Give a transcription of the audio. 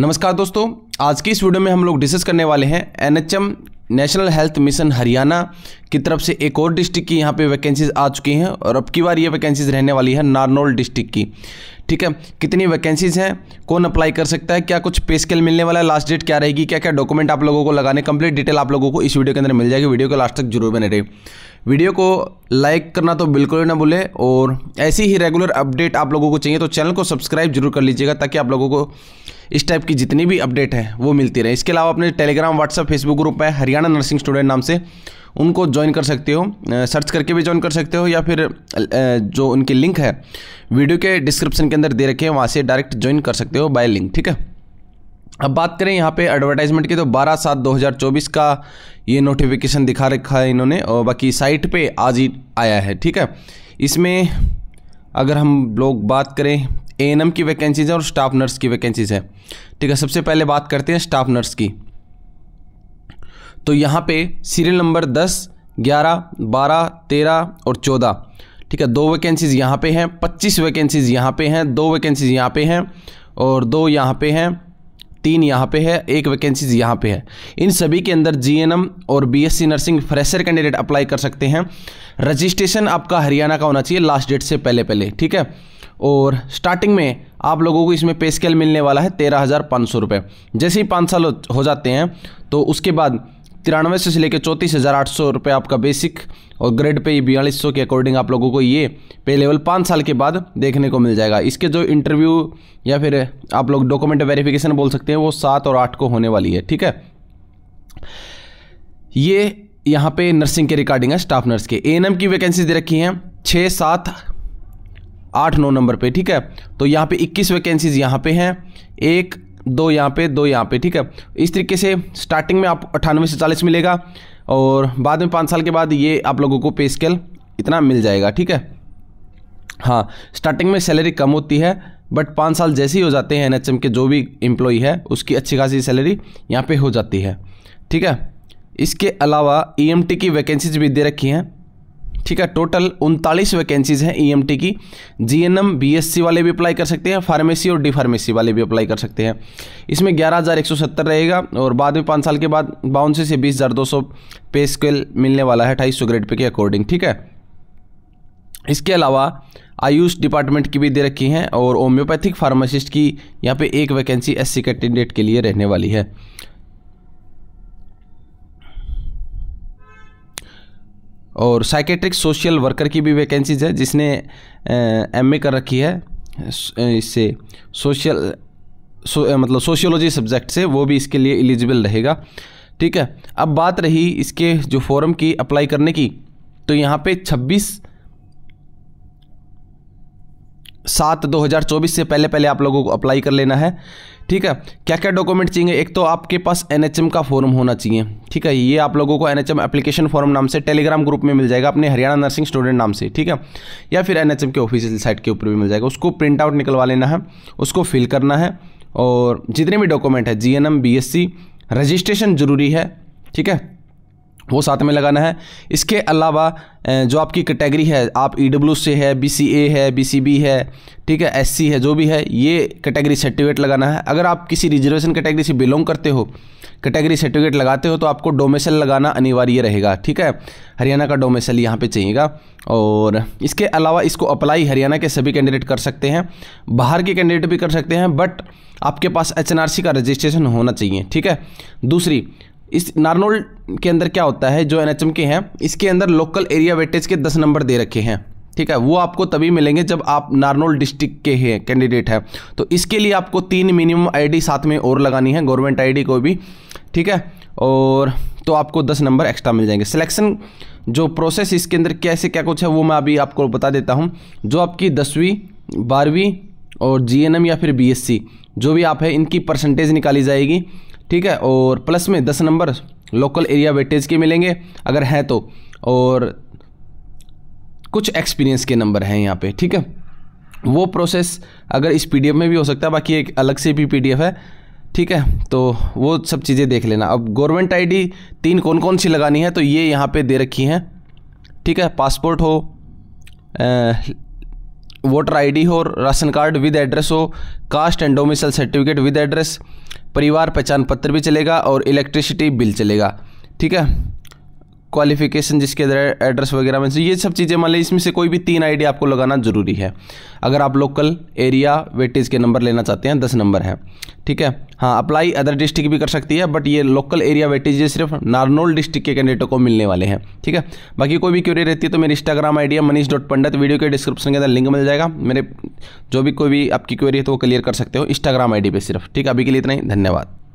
नमस्कार दोस्तों आज की इस वीडियो में हम लोग डिस्कस करने वाले हैं NHM national health mission Haryana की तरफ से एक और डिस्ट्रिक्ट की यहाँ पे वैकेंसीज आ चुकी हैं और अब की बार ये वैकेंसीज रहने वाली है नारनौल डिस्ट्रिक्ट की ठीक है कितनी वैकेंसीज हैं कौन अप्लाई कर सकता है क्या कुछ पे स्केल मिलने वाला है लास्ट डेट क्या रहेगी क्या क्या डॉक्यूमेंट आप लोगों को लगाने कंप्लीट डिटेल आप लोगों को इस वीडियो के अंदर मिल जाएगी वीडियो को लास्ट तक जरूर बने रहे वीडियो को लाइक करना तो बिल्कुल ना भूलें और ऐसी ही रेगुलर अपडेट आप लोगों को चाहिए तो चैनल को सब्सक्राइब जरूर कर लीजिएगा ताकि आप लोगों को इस टाइप की जितनी भी अपडेट है वो मिलती रहे इसके अलावा अपने टेलीग्राम व्हाट्सअप फेसबुक ग्रुप है हरियाणा नर्सिंग स्टूडेंट नाम से उनको ज्वाइन कर सकते हो सर्च करके भी ज्वाइन कर सकते हो या फिर जो उनकी लिंक है वीडियो के डिस्क्रिप्शन के अंदर दे रखे हैं वहाँ से डायरेक्ट ज्वाइन कर सकते हो बाय लिंक ठीक है अब बात करें यहाँ पे एडवर्टाइजमेंट की तो 12 सात 2024 का ये नोटिफिकेशन दिखा रखा है इन्होंने और बाकी साइट पे आज ही आया है ठीक है इसमें अगर हम लोग बात करें ए एन एम की वैकेंसीज़ हैं और स्टाफ नर्स की वैकेंसीज़ हैं ठीक है सबसे पहले बात करते हैं स्टाफ नर्स की तो यहाँ पे सीरियल नंबर दस ग्यारह बारह तेरह और चौदह ठीक है दो वैकेंसीज़ यहाँ पे हैं पच्चीस वैकेंसीज़ यहाँ पे हैं दो वैकेंसीज़ यहाँ पे हैं और दो यहाँ पे हैं तीन यहाँ पे है एक वैकेंसीज यहाँ पे है इन सभी के अंदर जीएनएम और BSc nursing fresher candidate apply कर सकते हैं रजिस्ट्रेशन आपका हरियाणा का होना चाहिए लास्ट डेट से पहले पहले ठीक है और स्टार्टिंग में आप लोगों को इसमें पे स्केल मिलने वाला है तेरह हज़ार पाँच सौ रुपये जैसे ही पाँच साल हो जाते हैं तो उसके बाद तिरानवे से लेकर चौंतीस हज़ार आठ सौ रुपये आपका बेसिक और ग्रेड पे ये बयालीस सौ के अकॉर्डिंग आप लोगों को ये पे लेवल पाँच साल के बाद देखने को मिल जाएगा इसके जो इंटरव्यू या फिर आप लोग डॉक्यूमेंट वेरिफिकेशन बोल सकते हैं वो सात और आठ को होने वाली है ठीक है ये यहाँ पे नर्सिंग के रिकॉर्डिंग है स्टाफ नर्स के ए की वैकेंसी दे रखी हैं छः सात आठ नौ नंबर पे ठीक है तो यहाँ पे 21 वैकेंसीज यहाँ पे हैं एक दो यहाँ पे दो यहाँ पे ठीक है इस तरीके से स्टार्टिंग में आप अट्ठानवे से चालीस मिलेगा और बाद में पाँच साल के बाद ये आप लोगों को पे स्केल इतना मिल जाएगा ठीक है हाँ स्टार्टिंग में सैलरी कम होती है बट पाँच साल जैसे ही हो जाते हैं एन के जो भी इम्प्लॉई है उसकी अच्छी खासी सैलरी यहाँ पे हो जाती है ठीक है इसके अलावा ई e की वैकेंसीज भी दे रखी हैं ठीक है टोटल उनतालीस वैकेंसीज हैं ईएमटी e की जीएनएम बीएससी वाले भी अप्लाई कर सकते हैं फार्मेसी और डी फार्मेसी वाले भी अप्लाई कर सकते हैं इसमें ग्यारह हज़ार एक सौ सत्तर रहेगा और बाद में पाँच साल के बाद बावन से बीस हज़ार दो सौ पे स्केल मिलने वाला है अठाईस सौ ग्रेड पे के अकॉर्डिंग ठीक है इसके अलावा आयुष डिपार्टमेंट की भी दे रखी हैं और होम्योपैथिक फार्मासिस्ट की यहाँ पर एक वैकेंसी एस सी कैंडिडेट के लिए रहने वाली है और साइकेट्रिक सोशल वर्कर की भी वैकेंसीज है जिसने एम कर रखी है इससे सोशल सो, मतलब सोशियोलॉजी सब्जेक्ट से वो भी इसके लिए एलिजिबल रहेगा ठीक है अब बात रही इसके जो फॉर्म की अप्लाई करने की तो यहाँ पे सात 2024 से पहले पहले आप लोगों को अप्लाई कर लेना है ठीक है क्या क्या डॉक्यूमेंट चाहिए एक तो आपके पास एन का फॉर्म होना चाहिए ठीक है ये आप लोगों को एन एप्लीकेशन फॉर्म नाम से टेलीग्राम ग्रुप में मिल जाएगा अपने हरियाणा नर्सिंग स्टूडेंट नाम से ठीक है या फिर एन के ऑफिशियल साइट के ऊपर भी मिल जाएगा उसको प्रिंट आउट निकलवा लेना है उसको फिल करना है और जितने भी डॉक्यूमेंट है जी एन रजिस्ट्रेशन ज़रूरी है ठीक है वो साथ में लगाना है इसके अलावा जो आपकी कैटेगरी है आप ई e से है बी है बी है ठीक है एस है जो भी है ये कैटेगरी सर्टिफिकेट लगाना है अगर आप किसी रिजर्वेशन कैटेगरी से बिलोंग करते हो कैटेगरी सर्टिफिकेट लगाते हो तो आपको डोमेसल लगाना अनिवार्य रहेगा ठीक है हरियाणा का डोमेसल यहाँ पे चाहिएगा और इसके अलावा इसको अप्लाई हरियाणा के सभी कैंडिडेट कर सकते हैं बाहर के कैंडिडेट भी कर सकते हैं बट आपके पास एच का रजिस्ट्रेशन होना चाहिए ठीक है दूसरी इस नारनोल के अंदर क्या होता है जो एन के हैं इसके अंदर लोकल एरिया वेटेज के दस नंबर दे रखे हैं ठीक है वो आपको तभी मिलेंगे जब आप नारनोल डिस्ट्रिक्ट के हैं कैंडिडेट हैं तो इसके लिए आपको तीन मिनिमम आईडी साथ में और लगानी है गवर्नमेंट आईडी को भी ठीक है और तो आपको दस नंबर एक्स्ट्रा मिल जाएंगे सिलेक्शन जो प्रोसेस इसके अंदर कैसे क्या कुछ है वो मैं अभी आपको बता देता हूँ जो आपकी दसवीं बारहवीं और जी या फिर बी जो भी आप है इनकी परसेंटेज निकाली जाएगी ठीक है और प्लस में दस नंबर लोकल एरिया वेटेज के मिलेंगे अगर हैं तो और कुछ एक्सपीरियंस के नंबर हैं यहाँ पे ठीक है वो प्रोसेस अगर इस पीडीएफ में भी हो सकता है बाकी एक अलग से भी पीडीएफ है ठीक है तो वो सब चीज़ें देख लेना अब गवर्नमेंट आईडी तीन कौन कौन सी लगानी है तो ये यहाँ पे दे रखी हैं ठीक है पासपोर्ट हो वोटर आईडी हो राशन कार्ड विद एड्रेस हो caste and domicile certificate with address परिवार पहचान पत्र भी चलेगा और इलेक्ट्रिसिटी बिल चलेगा ठीक है क्वालिफिकेशन जिसके अंदर एड्रेस वगैरह में ये सब चीज़ें मान ली इसमें से कोई भी तीन आईडी आपको लगाना ज़रूरी है अगर आप लोकल एरिया वेटेज के नंबर लेना चाहते हैं दस नंबर है ठीक है हाँ अप्लाई अदर डिस्ट्रिक्ट भी कर सकती है बट ये लोकल एरिया वेटेज ये सिर्फ नारनोल डिस्ट्रिक्ट के कैंडिडेटों को मिलने वाले हैं ठीक है बाकी कोई भी क्यूरी रहती है तो मेरी Instagram ID Manish dot Pandit video के डिस्क्रिप्शन के अंदर लिंक मिल जाएगा मेरे जो भी कोई भी आपकी क्वेरी है तो वो क्लियर कर सकते हो इंस्टाग्राम आई पे सिर्फ ठीक है अभी के लिए इतना ही धन्यवाद